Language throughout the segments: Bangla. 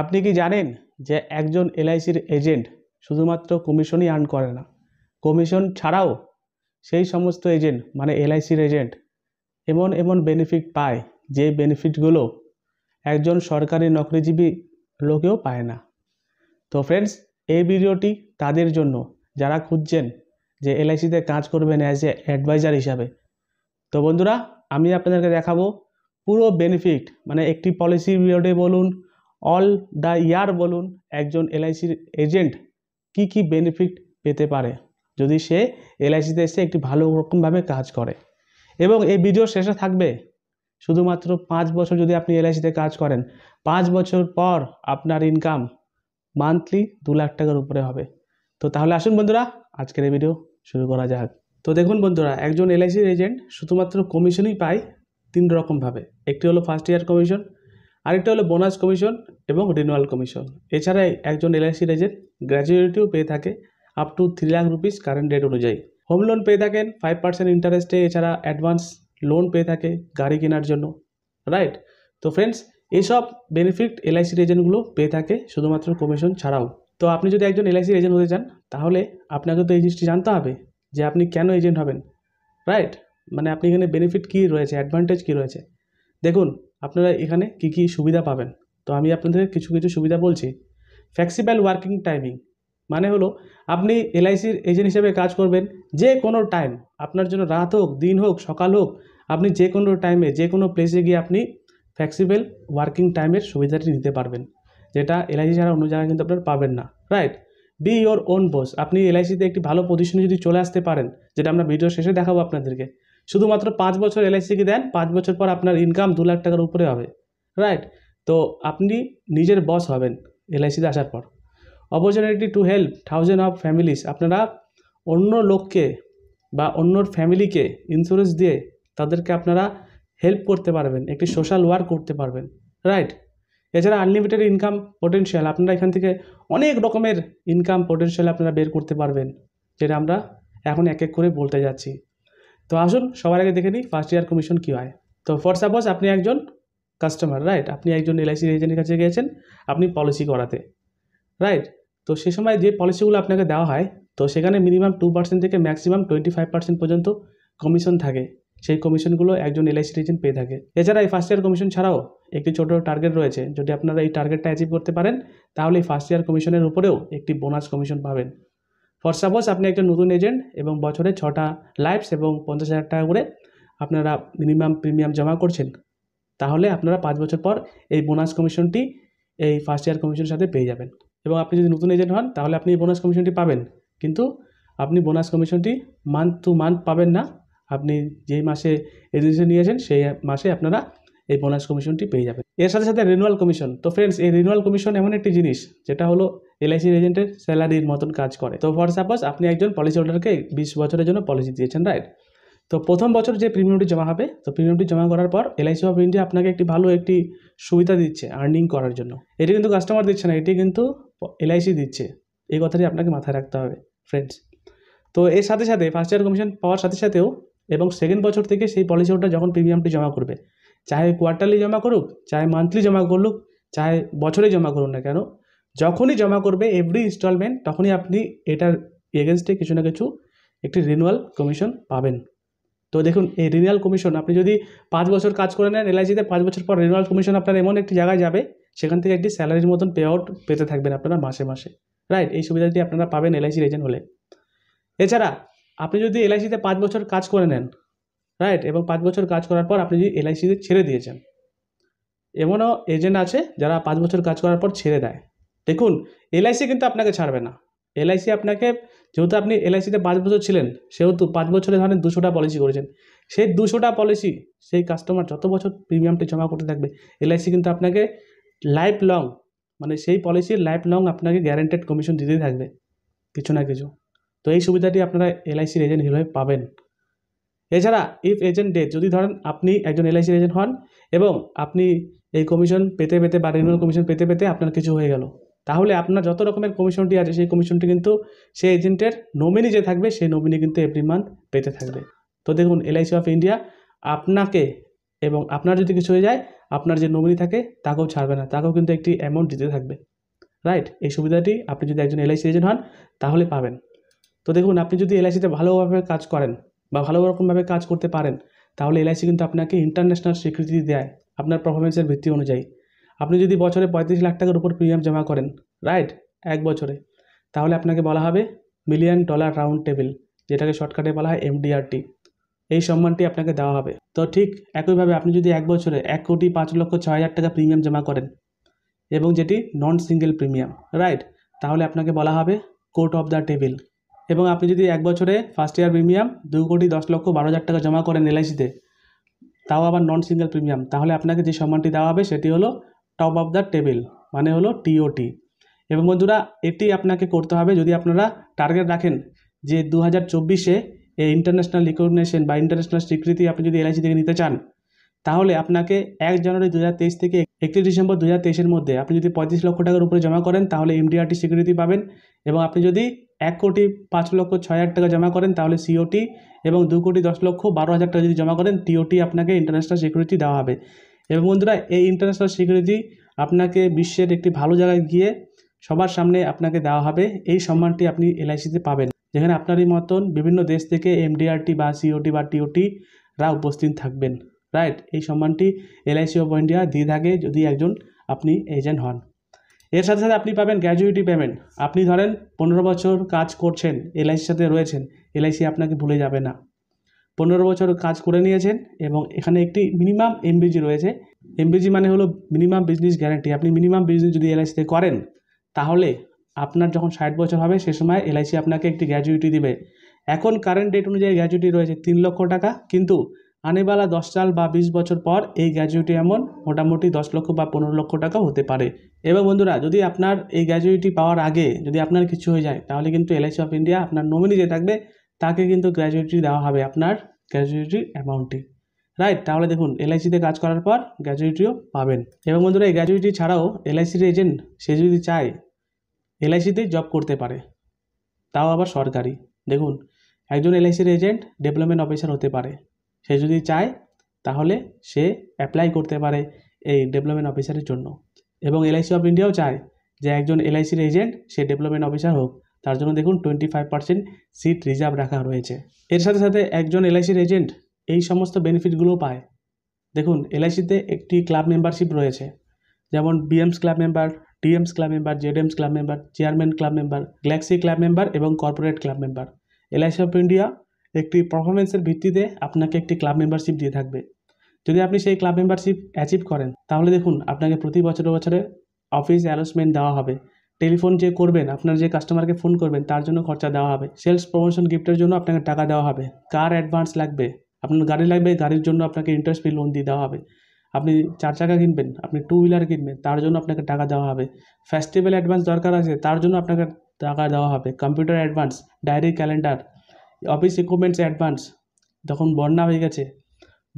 আপনি কি জানেন যে একজন এলআইসির এজেন্ট শুধুমাত্র কমিশনই আর্ন করে না কমিশন ছাড়াও সেই সমস্ত এজেন্ট মানে এলআইসির এজেন্ট এমন এমন বেনিফিট পায় যে বেনিফিটগুলো একজন সরকারি নকরিজীবী লোকেও পায় না তো ফ্রেন্ডস এই ভিডিওটি তাদের জন্য যারা খুঁজছেন যে এলআইসিতে কাজ করবেন অ্যাজ এ অ্যাডভাইজার হিসাবে তো বন্ধুরা আমি আপনাদেরকে দেখাবো পুরো বেনিফিট মানে একটি পলিসি পিরিয়ডে বলুন অল দ্য ইয়ার বলুন একজন এলআইসির এজেন্ট কি কি বেনিফিট পেতে পারে যদি সে এলআইসিতে এসে একটি ভালো রকমভাবে কাজ করে এবং এই ভিডিও শেষে থাকবে শুধুমাত্র পাঁচ বছর যদি আপনি এলআইসিতে কাজ করেন পাঁচ বছর পর আপনার ইনকাম মান্থলি দু লাখ টাকার উপরে হবে তো তাহলে আসুন বন্ধুরা আজকের এই ভিডিও শুরু করা যাক তো দেখুন বন্ধুরা একজন এলআইসির এজেন্ট শুধুমাত্র কমিশনই পায় তিন রকমভাবে একটি হলো ফার্স্ট ইয়ার কমিশন আরেকটা হলো বোনাস কমিশন এবং রিনুয়াল কমিশন এছাড়া একজন এলআইসি এজেন্ট গ্র্যাজুয়েটিও পেয়ে থাকে up to three lakh rupees current rate অনুযায়ী হোম লোন পেয়ে থাকেন ফাইভ পার্সেন্ট ইন্টারেস্টে এছাড়া অ্যাডভান্স লোন পেয়ে থাকে গাড়ি কেনার জন্য রাইট তো ফ্রেন্ডস এইসব বেনিফিট এলআইসির এজেন্টগুলো পেয়ে থাকে শুধুমাত্র কমিশন ছাড়াও তো আপনি যদি একজন এলআইসির এজেন্ট হতে চান তাহলে আপনাকে তো এই জিনিসটি জানতে হবে যে আপনি কেন এজেন্ট হবেন রাইট মানে আপনি এখানে বেনিফিট কী রয়েছে অ্যাডভান্টেজ কী রয়েছে দেখুন আপনারা এখানে কি কি সুবিধা পাবেন তো আমি আপনাদের কিছু কিছু সুবিধা বলছি ফ্লেক্সিবল ওয়ার্কিং টাইমিং মানে হলো আপনি এলআইসির এজেন্ট হিসেবে কাজ করবেন যে কোনো টাইম আপনার জন্য রাত হোক দিন হোক সকাল হোক আপনি যে কোনো টাইমে যে কোনো প্লেসে গিয়ে আপনি ফ্লেক্সিবল ওয়ার্কিং টাইমের সুবিধাটি নিতে পারবেন যেটা এলআইসি ছাড়া অন্য জায়গায় কিন্তু আপনার পাবেন না right be your own boss আপনি এলআইসিতে একটি ভালো পজিশনে যদি চলে আসতে পারেন যেটা আমরা ভিডিও শেষে দেখাবো আপনাদেরকে শুধুমাত্র পাঁচ বছর এলআইসি কি দেন পাঁচ বছর পর আপনার ইনকাম দু লাখ টাকার উপরে হবে রাইট তো আপনি নিজের বস হবেন এলআইসিতে আসার পর opportunity to help thousand of families আপনারা অন্য লোককে বা অন্যর ফ্যামিলিকে ইন্স্যুরেন্স দিয়ে তাদেরকে আপনারা হেল্প করতে পারবেন একটি সোশ্যাল ওয়ার্ক করতে পারবেন রাইট এছাড়া আনলিমিটেড ইনকাম পোটেনশিয়াল আপনারা এখান থেকে অনেক রকমের ইনকাম পোটেনশিয়াল আপনারা বের করতে পারবেন যেটা আমরা এখন এক এক করে বলতে যাচ্ছি তো আসুন সবার আগে দেখে নিই ফার্স্ট ইয়ার কমিশন কী হয় তো ফর সাপোজ আপনি একজন কাস্টমার রাইট আপনি একজন এলআইসির এজেন্টের কাছে গিয়েছেন আপনি পলিসি করাতে রাইট তো সে সময় যে পলিসিগুলো আপনাকে দেওয়া হয় তো সেখানে মিনিমাম টু পার্সেন্ট থেকে ম্যাক্সিমাম টোয়েন্টি ফাইভ পার্সেন্ট পর্যন্ত কমিশন থাকে সেই কমিশনগুলো একজন এলআইসি এজেন্ট পেয়ে থাকে এছাড়া এই ফার্স্ট ইয়ার কমিশন ছাড়াও একটি ছোট টার্গেট রয়েছে যদি আপনারা এই টার্গেটটা অ্যাচিভ করতে পারেন তাহলে এই ফার্স্ট ইয়ার কমিশনের উপরেও একটি বোনাস কমিশন পাবেন ফর সাপোজ আপনি একটা নতুন এজেন্ট এবং বছরে ছটা লাইফস এবং পঞ্চাশ হাজার টাকা করে আপনারা মিনিমাম প্রিমিয়াম জমা করছেন তাহলে আপনারা পাঁচ বছর পর এই বোনাস কমিশনটি এই ফার্স্ট ইয়ার কমিশনের সাথে পেয়ে যাবেন এবং আপনি যদি নতুন এজেন্ট হন তাহলে আপনি এই বোনাস কমিশনটি পাবেন কিন্তু আপনি বোনাস কমিশনটি মান্থ টু মান্থ পাবেন না আপনি যেই মাসে এজেন্সি নিয়েছেন সেই মাসে আপনারা এই বোনাস কমিশনটি পেয়ে যাবে এর সাথে সাথে রিনুয়াল কমিশন তো ফ্রেন্ডস এই রিনুয়াল কমিশন এমন একটি জিনিস যেটা হলো এলআইসির এজেন্টের স্যালারির মতন কাজ করে তো ফর সাপোজ আপনি একজন পলিসি হোল্ডারকে বিশ বছরের জন্য পলিসি দিয়েছেন রাইট তো প্রথম বছর যে প্রিমিয়ামটি জমা হবে তো প্রিমিয়ামটি জমা করার পর এলআইসি অফ ইন্ডিয়া আপনাকে একটি ভালো একটি সুবিধা দিচ্ছে আর্নিং করার জন্য এটি কিন্তু কাস্টমার দিচ্ছে না এটি কিন্তু এলআইসি দিচ্ছে এই কথাটি আপনাকে মাথায় রাখতে হবে ফ্রেন্ডস তো এর সাথে সাথে ফার্স্ট ইয়ার কমিশন পাওয়ার সাথে সাথেও এবং সেকেন্ড বছর থেকে সেই পলিসি হোল্ডার যখন প্রিমিয়ামটি জমা করবে চাহে কোয়ার্টারলি জমা করুক চাহে মান্থলি জমা করুক চাহে বছরে জমা করুন না কেন যখনই জমা করবে এভরি ইনস্টলমেন্ট তখনই আপনি এটার এগেনস্টে কিছু না কিছু একটি রিনুয়াল কমিশন পাবেন তো দেখুন এই রিনুয়াল কমিশন আপনি যদি পাঁচ বছর কাজ করে নেন এলআইসিতে পাঁচ বছর পর রিনুয়াল কমিশন আপনার এমন একটি জায়গায় যাবে সেখান থেকে একটি স্যালারির মতন পে আউট পেতে থাকবেন আপনারা মাসে মাসে রাইট এই সুবিধাটি আপনারা পাবেন এলআইসির এজেন্ট হলে এছাড়া আপনি যদি এলআইসিতে পাঁচ বছর কাজ করে নেন রাইট এবং পাঁচ বছর কাজ করার পর আপনি যদি এলআইসিতে ছেড়ে দিয়েছেন এমনও এজেন্ট আছে যারা পাঁচ বছর কাজ করার পর ছেড়ে দেয় দেখুন এলআইসি কিন্তু আপনাকে ছাড়বে না এলআইসি আপনাকে যেহেতু আপনি এলআইসিতে পাঁচ বছর ছিলেন সেহেতু পাঁচ বছরে ধরেন দুশোটা পলিসি করেছেন সেই দুশোটা পলিসি সেই কাস্টমার যত বছর প্রিমিয়ামটি জমা করতে থাকবে এলআইসি কিন্তু আপনাকে লাইফ লং মানে সেই পলিসির লাইফ লং আপনাকে গ্যারেন্টেড কমিশন দিতেই থাকবে কিছু না কিছু তো এই সুবিধাটি আপনারা এলআইসির এজেন্ট হিসেবে পাবেন এছাড়া ইফ এজেন্ট যদি ধরেন আপনি একজন এলআইসির এজেন্ট হন এবং আপনি এই কমিশন পেতে পেতে বা রিনিউয়াল কমিশন পেতে পেতে আপনার কিছু হয়ে গেল তাহলে আপনার যত রকমের কমিশনটি আছে সেই কমিশনটি কিন্তু সেই এজেন্টের নমিনি যে থাকবে সেই নমিনি কিন্তু এভরি মান্থ পেতে থাকবে তো দেখুন এলআইসি অফ ইন্ডিয়া আপনাকে এবং আপনার যদি কিছু হয়ে যায় আপনার যে নমিনি থাকে তাকেও ছাড়বে না তাকেও কিন্তু একটি অ্যামাউন্ট দিতে থাকবে রাইট এই সুবিধাটি আপনি যদি একজন এলআইসি এজেন্ট হন তাহলে পাবেন তো দেখুন আপনি যদি এলআইসিতে ভালোভাবে কাজ করেন বা ভালো রকমভাবে কাজ করতে পারেন তাহলে এলআইসি কিন্তু আপনাকে ইন্টারন্যাশনাল স্বীকৃতি দেয় আপনার পারফরমেন্সের ভিত্তি অনুযায়ী আপনি যদি বছরে পঁয়ত্রিশ লাখ টাকার উপর প্রিমিয়াম জমা করেন রাইট এক বছরে তাহলে আপনাকে বলা হবে মিলিয়ন ডলার রাউন্ড টেবিল যেটাকে শর্টকাটে বলা হয় এমডিআরটি এই সম্মানটি আপনাকে দেওয়া হবে তো ঠিক একইভাবে আপনি যদি এক বছরে এক কোটি পাঁচ লক্ষ ছ হাজার টাকা প্রিমিয়াম জমা করেন এবং যেটি নন সিঙ্গেল প্রিমিয়াম রাইট তাহলে আপনাকে বলা হবে কোর্ট অফ দ্য টেবিল এবং আপনি যদি এক বছরে ফার্স্ট ইয়ার প্রিমিয়াম দু কোটি দশ লক্ষ বারো হাজার টাকা জমা করেন এলআইসিতে তাও আবার নন সিঙ্গেল প্রিমিয়াম তাহলে আপনাকে যে সম্মানটি দেওয়া হবে সেটি হলো টপ অফ দ্য টেবিল মানে হলো টিওটি এবং বন্ধুরা এটি আপনাকে করতে হবে যদি আপনারা টার্গেট রাখেন যে দু হাজার চব্বিশে এই ইন্টারন্যাশনাল রিকগনেশন বা ইন্টারন্যাশনাল স্বীকৃতি আপনি যদি এলআইসি থেকে নিতে চান তাহলে আপনাকে এক জানুয়ারি দু থেকে একত্রিশ ডিসেম্বর দু হাজার মধ্যে আপনি যদি পঁয়ত্রিশ লক্ষ টাকার উপরে জমা করেন তাহলে এমডিআরটি স্বীকৃতি পাবেন এবং আপনি যদি এক কোটি পাঁচ লক্ষ ছয় হাজার টাকা জমা করেন তাহলে সিওটি এবং দু কোটি দশ লক্ষ বারো হাজার টাকা যদি জমা করেন টিওটি আপনাকে ইন্টারন্যাশনাল সিকিউরিটি দেওয়া হবে এবং বন্ধুরা এই ইন্টারন্যাশনাল সিকিউরিটি আপনাকে বিশ্বের একটি ভালো জায়গায় গিয়ে সবার সামনে আপনাকে দেওয়া হবে এই সম্মানটি আপনি এলআইসিতে পাবেন যেখানে আপনারই মতন বিভিন্ন দেশ থেকে এমডিআরটি বা সিওটি বা টিওটিরা উপস্থিত থাকবেন রাইট এই সম্মানটি এলআইসি অফ ইন্ডিয়া দিয়ে থাকে যদি একজন আপনি এজেন্ট হন এর সাথে সাথে আপনি পাবেন গ্র্যাজুয়েটি পেমেন্ট আপনি ধরেন পনেরো বছর কাজ করছেন এলআইসির সাথে রয়েছেন এলআইসি আপনাকে ভুলে যাবে না পনেরো বছর কাজ করে নিয়েছেন এবং এখানে একটি মিনিমাম এমবিজি রয়েছে এমবিজি মানে হলো মিনিমাম বিজনেস গ্যারান্টি আপনি মিনিমাম বিজনেস যদি এলআইসিতে করেন তাহলে আপনার যখন ষাট বছর হবে সে সময় এলআইসি আপনাকে একটি গ্র্যাজুয়েটি দিবে এখন কারেন্ট ডেট অনুযায়ী গ্র্যাজুয়েটি রয়েছে তিন লক্ষ টাকা কিন্তু আনেবালা দশ সাল বা বিশ বছর পর এই গ্র্যাজুয়েটি এমন মোটামুটি দশ লক্ষ বা পনেরো লক্ষ টাকা হতে পারে এবং বন্ধুরা যদি আপনার এই গ্র্যাজুয়েটি পাওয়ার আগে যদি আপনার কিছু হয়ে যায় তাহলে কিন্তু এলআইসি অফ ইন্ডিয়া আপনার নমিনি যে থাকবে তাকে কিন্তু গ্র্যাজুয়েটি দেওয়া হবে আপনার গ্র্যাজুয়েটির অ্যামাউন্টটি রাইট তাহলে দেখুন এলআইসিতে কাজ করার পর গ্র্যাজুয়েটিও পাবেন এবং বন্ধুরা এই গ্র্যাজুয়েটি ছাড়াও এলআইসির এজেন্ট সে যদি চায় এলআইসিতে জব করতে পারে তাও আবার সরকারি দেখুন একজন এলআইসির এজেন্ট ডেভেলপমেন্ট অফিসার হতে পারে সে যদি চায় তাহলে সে অ্যাপ্লাই করতে পারে এই ডেভেলপমেন্ট অফিসারের জন্য এবং এলআইসি অফ ইন্ডিয়াও চায় যে একজন এলআইসির এজেন্ট সে ডেভেলপমেন্ট অফিসার হোক তার জন্য দেখুন twenty five percent seat reserve রাখা রয়েছে এর সাথে সাথে একজন এলআইসির এজেন্ট এই সমস্ত বেনিফিটগুলো পায় দেখুন এলআইসিতে একটি ক্লাব মেম্বারশিপ রয়েছে যেমন BMs club member TMs club member ZMs club member chairman club member galaxy club member এবং corporate club member LIC of India একটি পারফরমেন্সের ভিত্তিতে আপনাকে একটি ক্লাব মেম্বারশিপ দিয়ে থাকবে যদি আপনি সেই ক্লাব মেম্বারশিপ অ্যাচিভ করেন তাহলে দেখুন আপনাকে প্রতি বছরে বছরে অফিস অ্যালোসমেন্ট দেওয়া হবে টেলিফোন যে করবেন আপনার যে কাস্টমারকে ফোন করবেন তার জন্য খরচা দেওয়া হবে সেলস প্রমোশন গিফটের জন্য আপনাকে টাকা দেওয়া হবে কার অ্যাডভান্স লাগবে আপনার গাড়ি লাগবে গাড়ির জন্য আপনাকে ইন্টারেস্ট ফ্রি লোন দিয়ে দেওয়া হবে আপনি চার চাকা কিনবেন আপনি টু হুইলার কিনবেন তার জন্য আপনাকে টাকা দেওয়া হবে ফেস্টিভ্যাল অ্যাডভান্স দরকার আছে তার জন্য আপনাকে টাকা দেওয়া হবে computer advance diary calendar office equipments advance যখন বন্যা হয়ে গেছে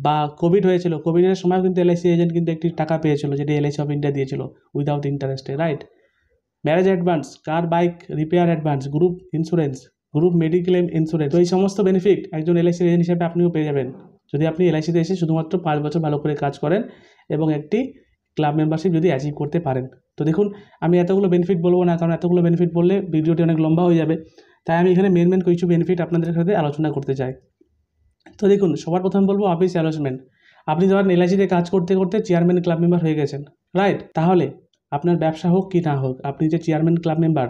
বা কোভিড হয়েছিল কোভিডের সময় কিন্তু এলআইসি এজেন্ট কিন্তু একটি টাকা পেয়েছিল যেটি এলআইসি অফ ইন্ডিয়া দিয়েছিল উইদাউট ইন্টারেস্টে right marriage advance car bike repair advance group insurance group mediclaim insurance তো এই সমস্ত বেনিফিট একজন এলআইসি এজেন্ট হিসেবে আপনিও পেয়ে যাবেন যদি আপনি এলআইসিতে এসে শুধুমাত্র পাঁচ বছর ভালো করে কাজ করেন এবং একটি ক্লাব মেম্বারশিপ যদি অ্যাচিভ করতে পারেন তো দেখুন আমি এতগুলো বেনিফিট বলবো না কারণ এতগুলো বেনিফিট বললে ভিডিওটি অনেক লম্বা হয়ে যাবে তাই আমি এখানে মেন মেন কিছু বেনিফিট আপনাদের সাথে আলোচনা করতে চাই তো দেখুন সবার প্রথম বলবো অফিস অ্যালোসমেন্ট আপনি ধর এলআইসিতে কাজ করতে করতে চেয়ারম্যান ক্লাব মেম্বার হয়ে গেছেন রাইট তাহলে আপনার ব্যবসা হোক কি না হোক আপনি যে চেয়ারম্যান ক্লাব মেম্বার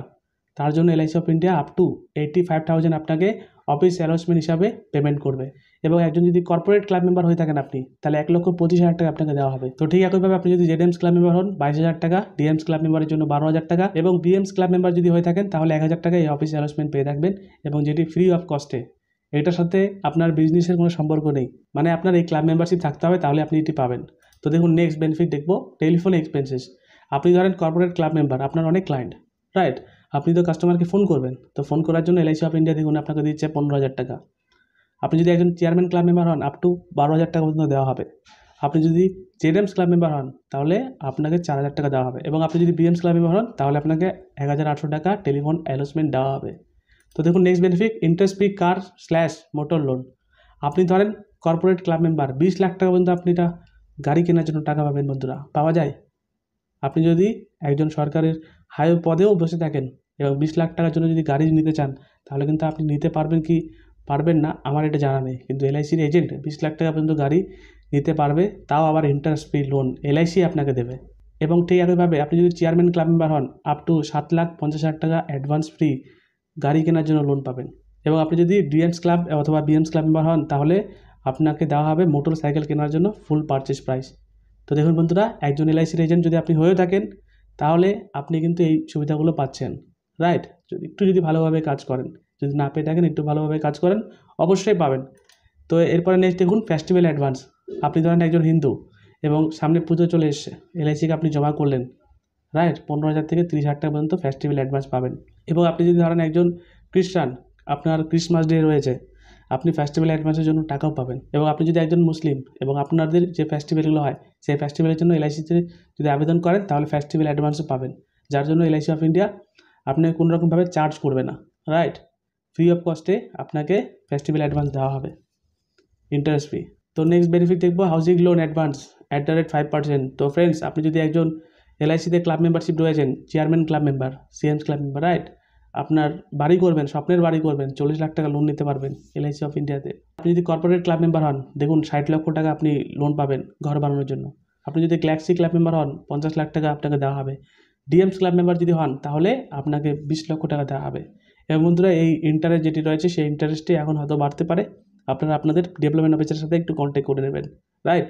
তার জন্য LIC of India up to eighty five thousand আপনাকে অফিস অ্যালোসমেন্ট হিসাবে পেমেন্ট করবে এবং একজন যদি কর্পোরেট ক্লাব মেম্বার হয়ে থাকেন আপনি তাহলে এক লক্ষ পঁচিশ হাজার টাকা আপনাকে দেওয়া হবে তো ঠিক একইভাবে আপনি যদি জেডএমস ক্লাব মেম্বার হন বাইশ হাজার টাকা ডিএমস ক্লাব মেম্বারের জন্য বারো হাজার টাকা এবং বিএমস ক্লাব মেম্বার যদি হয়ে থাকেন তাহলে এক হাজার টাকা এই অফিস অ্যালোসমেন্ট পেয়ে থাকবেন এবং যেটি ফ্রি অফ কস্টে এটার সাথে আপনার বিজনেসের কোনো সম্পর্ক নেই মানে আপনার এই ক্লাব মেম্বারশিপ থাকতে হবে তাহলে আপনি এটি পাবেন তো দেখুন নেক্সট বেনিফিট দেখবো টেলিফোন এক্সপেন্সেস আপনি ধরেন কর্পোরেট ক্লাব মেম্বার আপনার অনেক ক্লায়েন্ট রাইট আপনি তো কাস্টমারকে ফোন করবেন তো ফোন করার জন্য এলআইসি অফ ইন্ডিয়া দেখুন আপনাকে দিচ্ছে পনেরো হাজার টাকা আপনি যদি একজন চেয়ারম্যান ক্লাব মেম্বার হন আপ টু বারো হাজার টাকা পর্যন্ত দেওয়া হবে আপনি যদি জেডএমস ক্লাব মেম্বার হন তাহলে আপনাকে চার হাজার টাকা দেওয়া হবে এবং আপনি যদি বিএমস ক্লাব মেম্বার হন তাহলে আপনাকে এক হাজার আটশো টাকা টেলিফোন অ্যালোসমেন্ট দেওয়া হবে তো দেখুন next benefit interest free car slash motor loan আপনি ধরেন কর্পোরেট ক্লাব মেম্বার বিশ লাখ টাকা পর্যন্ত আপনি এটা গাড়ি কেনার জন্য টাকা পাবেন বন্ধুরা পাওয়া যায় আপনি যদি একজন সরকারের হাইওয়ে পদেও বসে থাকেন এবং বিশ লাখ টাকার জন্য যদি গাড়ি নিতে চান তাহলে কিন্তু আপনি নিতে পারবেন কি পারবেন না আমার এটা জানা নেই কিন্তু এলআইসির এজেন্ট বিশ লাখ টাকা পর্যন্ত গাড়ি নিতে পারবে তাও আবার ইন্টারেস্ট ফ্রি লোন এলআইসি আপনাকে দেবে এবং ঠিক একইভাবে আপনি যদি চেয়ারম্যান ক্লাব মেম্বার হন আপ টু সাত লাখ পঞ্চাশ হাজার টাকা অ্যাডভান্স ফ্রি গাড়ি কেনার জন্য লোন পাবেন এবং আপনি যদি ডিএমস ক্লাব অথবা বিএমস ক্লাব মেম্বার হন তাহলে আপনাকে দেওয়া হবে মোটর সাইকেল কেনার জন্য ফুল পারচেস প্রাইস তো দেখুন বন্ধুরা একজন এলআইসির এজেন্ট যদি আপনি হয়ে থাকেন তাহলে আপনি কিন্তু এই সুবিধাগুলো পাচ্ছেন রাইট একটু যদি ভালোভাবে কাজ করেন যদি না পেয়ে থাকেন একটু ভালোভাবে কাজ করেন অবশ্যই পাবেন তো এরপরে নেক্সট দেখুন ফেস্টিভ্যাল অ্যাডভান্স আপনি ধরেন একজন হিন্দু এবং সামনে পুজো চলে এসছে এলআইসিকে আপনি জমা করলেন রাইট পনেরো হাজার থেকে তিরিশ হাজার টাকা পর্যন্ত ফেস্টিভ্যাল অ্যাডভান্স পাবেন এবং আপনি যদি ধরেন একজন খ্রিস্টান আপনার ক্রিসমাস ডে রয়েছে আপনি ফেস্টিভ্যাল অ্যাডভান্সের জন্য টাকাও পাবেন এবং আপনি যদি একজন মুসলিম এবং আপনাদের যে ফেস্টিভ্যালগুলো হয় সেই ফেস্টিভ্যালের জন্য এলআইসিতে যদি আবেদন করেন তাহলে ফেস্টিভ্যাল অ্যাডভান্সও পাবেন যার জন্য এলআইসি অফ ইন্ডিয়া আপনাকে কোনোরকমভাবে চার্জ করবে না রাইট ফ্রি অফ কস্টে আপনাকে ফেস্টিভ্যাল অ্যাডভান্স দেওয়া হবে ইন্টারেস্ট ফ্রি তো নেক্সট বেনিফিট দেখবো housing loan advance at the rate five percent তো ফ্রেন্ডস আপনি যদি একজন এলআইসিতে ক্লাব মেম্বারশিপ রয়েছেন chairman club member CMs club member right আপনার বাড়ি করবেন স্বপ্নের বাড়ি করবেন চল্লিশ লাখ টাকা লোন নিতে পারবেন এলআইসি অফ ইন্ডিয়াতে আপনি যদি কর্পোরেট ক্লাব মেম্বার হন দেখুন ষাট লক্ষ টাকা আপনি লোন পাবেন ঘর বানানোর জন্য আপনি যদি গ্যালাক্সি ক্লাব মেম্বার হন পঞ্চাশ লাখ টাকা আপনাকে দেওয়া হবে ডিএমস ক্লাব মেম্বার যদি হন তাহলে আপনাকে বিশ লক্ষ টাকা দেওয়া হবে এবং হ্যাঁ বন্ধুরা এই ইন্টারেস্ট যেটি রয়েছে সেই ইন্টারেস্টটি এখন হয়তো বাড়তে পারে আপনারা আপনাদের ডেভেলপমেন্ট অফিসারের সাথে একটু কন্ট্যাক্ট করে নেবেন রাইট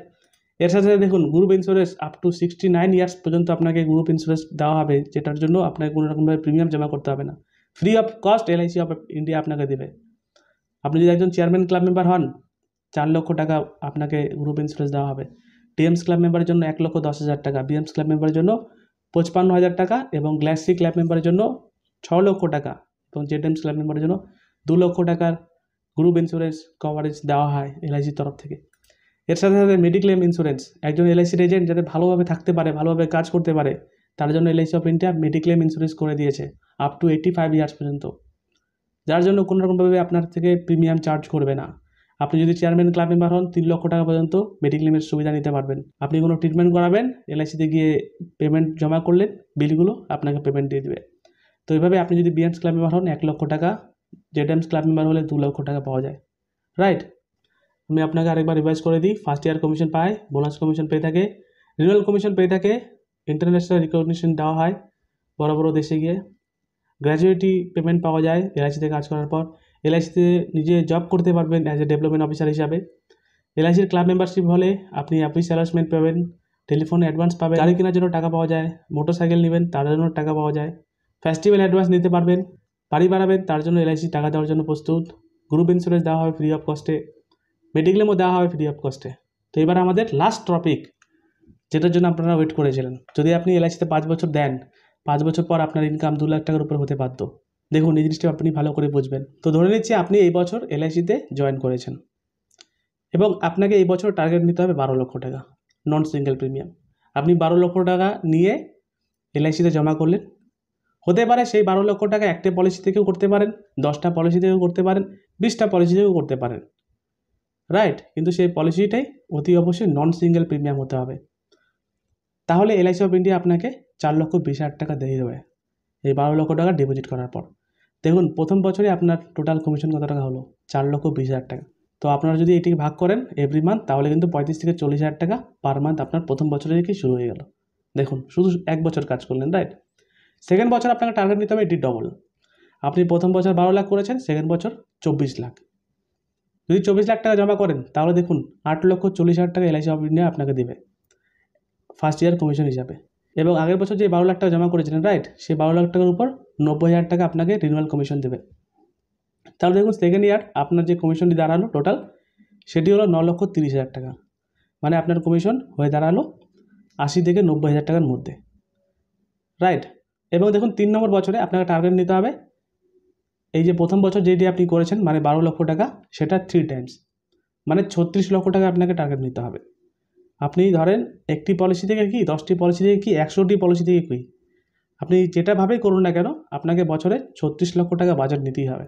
এর সাথে দেখুন group insurance up to sixty nine years পর্যন্ত আপনাকে গ্রুপ ইন্স্যুরেন্স দেওয়া হবে যেটার জন্য আপনাকে কোনো রকমভাবে প্রিমিয়াম জমা করতে হবে না free of cost LIC of India আপনাকে দেবে আপনি যদি একজন চেয়ারম্যান ক্লাব মেম্বার হন চার লক্ষ টাকা আপনাকে গ্রুপ ইন্স্যুরেন্স দেওয়া হবে টিএমস ক্লাব মেম্বারের জন্য এক লক্ষ দশ হাজার টাকা বিএমস ক্লাব মেম্বারের জন্য পঁচপান্ন হাজার টাকা এবং গ্ল্যাসি ক্লাব মেম্বারের জন্য ছ লক্ষ টাকা এবং জেড এম স্ল্যাব মেম্বারের জন্য দু লক্ষ টাকার গ্রুপ ইন্স্যুরেন্স কভারেজ দেওয়া হয় এলআইসির তরফ থেকে এর সাথে সাথে মেডিক্লেম ইন্স্যুরেন্স একজন এলআইসির এজেন্ট যাতে ভালোভাবে থাকতে পারে ভালোভাবে কাজ করতে পারে তার জন্য LIC of India mediclaim insurance করে দিয়েছে up to eighty five years পর্যন্ত যার জন্য কোনোরকমভাবে আপনার থেকে প্রিমিয়াম চার্জ করবে না আপনি যদি চেয়ারম্যান ক্লাব মেম্বার হন তিন লক্ষ টাকা পর্যন্ত মেডিক্লেমের সুবিধা নিতে পারবেন আপনি কোনো ট্রিটমেন্ট করাবেন এলআইসিতে গিয়ে পেমেন্ট জমা করলেন বিলগুলো আপনাকে পেমেন্ট দিয়ে দেবে তো এইভাবে আপনি যদি বিএমস ক্লাব মেম্বার হন এক লক্ষ টাকা জেডএমস ক্লাব মেম্বার হলে দু লক্ষ টাকা পাওয়া যায় রাইট আমি আপনাকে আরেকবার রিভাইজ করে দিই ফার্স্ট ইয়ার কমিশন পায় বোনাস কমিশন পেয়ে থাকে রিনুয়াল কমিশন পেয়ে থাকে ইন্টারন্যাশনাল রিকগনিশন দেওয়া হয় বড় বড় দেশে গিয়ে গ্র্যাজুয়েটি পেমেন্ট পাওয়া যায় এলআইসিতে কাজ করার পর এলআইসিতে নিজে জব করতে পারবেন অ্যাজ এ ডেভেলপমেন্ট অফিসার হিসাবে এলআইসির ক্লাব মেম্বারশিপ হলে আপনি অফিস অ্যালাসমেন্ট পাবেন টেলিফোন অ্যাডভান্স পাবেন গাড়ি কেনার জন্য টাকা পাওয়া যায় মোটরসাইকেল নেবেন তার জন্য টাকা পাওয়া যায় ফেস্টিভ্যাল অ্যাডভান্স নিতে পারবেন বাড়ি বাড়াবেন তার জন্য এলআইসি টাকা দেওয়ার জন্য প্রস্তুত গ্রুপ ইন্স্যুরেন্স দেওয়া হবে ফ্রি অফ কস্টে মেডিক্লেমও দেওয়া হবে ফ্রি অফ কস্টে তো এবার আমাদের লাস্ট টপিক যেটার জন্য আপনারা ওয়েট করেছিলেন যদি আপনি এলআইসিতে পাঁচ বছর দেন পাঁচ বছর পর আপনার ইনকাম দু লাখ টাকার উপর হতে পারতো দেখুন এই জিনিসটা আপনি ভালো করে বুঝবেন তো ধরে নিচ্ছি আপনি এই বছর এলআইসিতে জয়েন করেছেন এবং আপনাকে এই বছর টার্গেট নিতে হবে বারো লক্ষ টাকা নন সিঙ্গেল প্রিমিয়াম আপনি বারো লক্ষ টাকা নিয়ে এলআইসিতে জমা করলেন হতে পারে সেই বারো লক্ষ টাকা একটা পলিসি থেকেও করতে পারেন দশটা পলিসি থেকেও করতে পারেন বিশটা পলিসি থেকেও করতে পারেন রাইট কিন্তু সেই পলিসিটাই অতি অবশ্যই নন সিঙ্গেল প্রিমিয়াম হতে হবে তাহলে এলআইসি অফ ইন্ডিয়া আপনাকে চার লক্ষ বিশ হাজার টাকা দিয়ে দেবে এই বারো লক্ষ টাকা ডিপোজিট করার পর দেখুন প্রথম বছরে আপনার টোটাল কমিশন কত টাকা হলো চার লক্ষ বিশ হাজার টাকা তো আপনারা যদি এটিকে ভাগ করেন এভরি মান্থ তাহলে কিন্তু পঁয়ত্রিশ থেকে চল্লিশ হাজার টাকা পার মান্থ আপনার প্রথম বছরে কি শুরু হয়ে গেল দেখুন শুধু এক বছর কাজ করলেন রাইট সেকেন্ড বছর আপনাকে টার্গেট নিতে হবে এটি ডবল আপনি প্রথম বছর বারো লাখ করেছেন সেকেন্ড বছর চব্বিশ লাখ যদি চব্বিশ লাখ টাকা জমা করেন তাহলে দেখুন আট লক্ষ চল্লিশ হাজার টাকা এলআইসি অফ ইন্ডিয়া আপনাকে দেবে ফার্স্ট ইয়ার কমিশন হিসাবে এবং আগের বছর যে বারো লাখ টাকা জমা করেছিলেন রাইট সেই বারো লাখ টাকার উপর নব্বই হাজার টাকা আপনাকে রিনুয়াল কমিশন দেবে তাহলে দেখুন সেকেন্ড ইয়ার আপনার যে কমিশনটি দাঁড়ালো টোটাল সেটি হলো ন লক্ষ তিরিশ হাজার টাকা মানে আপনার কমিশন হয়ে দাঁড়ালো আশি থেকে নব্বই হাজার টাকার মধ্যে রাইট এবং দেখুন তিন নম্বর বছরে আপনাকে টার্গেট নিতে হবে এই যে প্রথম বছর যেটি আপনি করেছেন মানে বারো লক্ষ টাকা সেটা থ্রি টাইমস মানে ছত্রিশ লক্ষ টাকা আপনাকে টার্গেট নিতে হবে আপনি ধরেন একটি পলিসি থেকে কি দশটি পলিসি থেকে কি একশোটি পলিসি থেকে কি আপনি যেটাভাবেই করুন না কেন আপনাকে বছরে ছত্রিশ লক্ষ টাকা বাজেট নিতেই হবে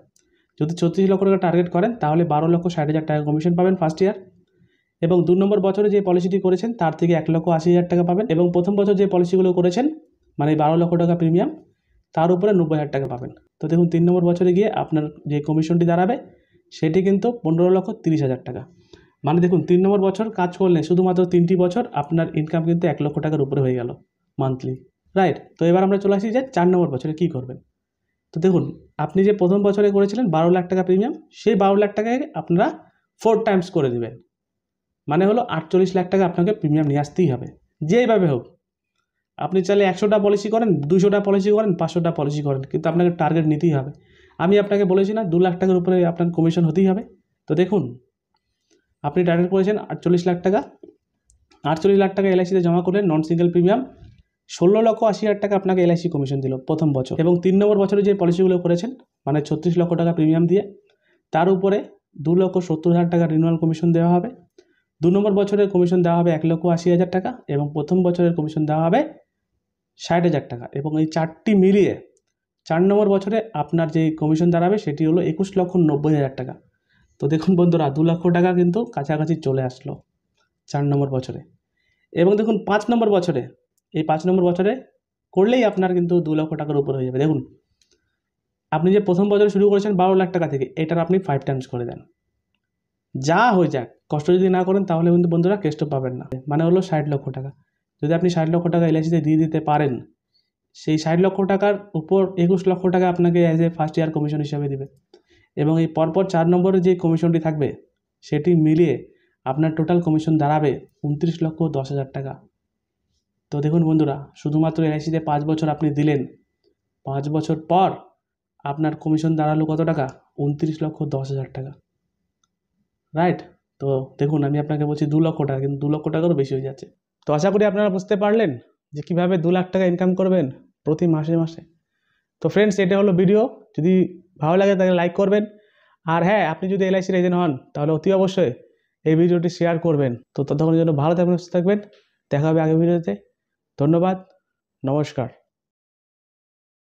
যদি ছত্রিশ লক্ষ টাকা টার্গেট করেন তাহলে বারো লক্ষ ষাট হাজার টাকা কমিশন পাবেন ফার্স্ট ইয়ার এবং দু নম্বর বছরে যে পলিসিটি করেছেন তার থেকে এক লক্ষ আশি হাজার টাকা পাবেন এবং প্রথম বছর যে পলিসিগুলো করেছেন মানে বারো লক্ষ টাকা প্রিমিয়াম তার উপরে নব্বই হাজার টাকা পাবেন তো দেখুন তিন নম্বর বছরে গিয়ে আপনার যে কমিশনটি দাঁড়াবে সেটি কিন্তু পনেরো লক্ষ তিরিশ হাজার টাকা মানে দেখুন তিন নম্বর বছর কাজ করলে শুধুমাত্র তিনটি বছর আপনার ইনকাম কিন্তু এক লক্ষ টাকার উপরে হয়ে গেল মান্থলি রাইট তো এবার আমরা চলে আসি যে চার নম্বর বছরে কী করবেন তো দেখুন আপনি যে প্রথম বছরে করেছিলেন বারো লাখ টাকা প্রিমিয়াম সেই বারো লাখ টাকায় আপনারা ফোর টাইমস করে দেবেন মানে হলো আটচল্লিশ লাখ টাকা আপনাকে প্রিমিয়াম নিয়ে আসতেই হবে যেইভাবে হোক আপনি চাইলে একশোটা পলিসি করেন দুশোটা পলিসি করেন পাঁচশোটা পলিসি করেন কিন্তু আপনাকে টার্গেট নিতেই হবে আমি আপনাকে বলেছি না দু লাখ টাকার উপরে আপনার কমিশন হতেই হবে তো দেখুন আপনি টার্গেট করেছেন আটচল্লিশ লাখ টাকা আটচল্লিশ লাখ টাকা এলআইসিতে জমা করলেন নন সিঙ্গেল প্রিমিয়াম ষোলো লক্ষ আশি হাজার টাকা আপনাকে এলআইসি কমিশন দিল প্রথম বছর এবং তিন নম্বর বছরে যে পলিসিগুলো করেছেন মানে ছত্রিশ লক্ষ টাকা প্রিমিয়াম দিয়ে তার উপরে দু লক্ষ সত্তর হাজার টাকা রিনুয়াল কমিশন দেওয়া হবে দু নম্বর বছরের কমিশন দেওয়া হবে এক লক্ষ আশি হাজার টাকা এবং প্রথম বছরের কমিশন দেওয়া হবে ষাট হাজার টাকা এবং এই চারটি মিলিয়ে চার নম্বর বছরে আপনার যে কমিশন দাঁড়াবে সেটি হলো একুশ লক্ষ নব্বই হাজার টাকা তো দেখুন বন্ধুরা দু লক্ষ টাকা কিন্তু কাছাকাছি চলে আসলো চার নম্বর বছরে এবং দেখুন পাঁচ নম্বর বছরে এই পাঁচ নম্বর বছরে করলেই আপনার কিন্তু দু লক্ষ টাকার উপর হয়ে যাবে দেখুন আপনি যে প্রথম বছরে শুরু করেছেন বারো লাখ টাকা থেকে এটার আপনি ফাইভ টাইমস করে দেন যা হয়ে যাক কষ্ট যদি না করেন তাহলে কিন্তু বন্ধুরা কেষ্ট পাবেন না মানে হলো ষাট লক্ষ টাকা যদি আপনি ষাট লক্ষ টাকা এলআইসিতে দিয়ে দিতে পারেন সেই ষাট লক্ষ টাকার উপর একুশ লক্ষ টাকা আপনাকে as a first year commission হিসাবে দেবে এবং এই পরপর চার নম্বরে যে কমিশনটি থাকবে সেটি মিলিয়ে আপনার টোটাল কমিশন দাঁড়াবে উনত্রিশ লক্ষ দশ হাজার টাকা তো দেখুন বন্ধুরা শুধুমাত্র এলআইসিতে পাঁচ বছর আপনি দিলেন পাঁচ বছর পর আপনার কমিশন দাঁড়ালো কত টাকা উনত্রিশ লক্ষ দশ হাজার টাকা রাইট তো দেখুন আমি আপনাকে বলছি দু লক্ষ টাকা কিন্তু দু লক্ষ টাকারও বেশি হয়ে যাচ্ছে তো আশা করি আপনারা বুঝতে পারলেন যে কিভাবে দু লাখ টাকা ইনকাম করবেন প্রতি মাসে মাসে তো ফ্রেন্ডস এটা হলো ভিডিও যদি ভালো লাগে তাহলে লাইক করবেন আর হ্যাঁ আপনি যদি এলআইসির এজেন্ট হন তাহলে অতি অবশ্যই এই ভিডিওটি শেয়ার করবেন তো ততক্ষণের জন্য ভালো থাকবেন সুস্থ থাকবেন দেখা হবে আগের ভিডিওতে ধন্যবাদ নমস্কার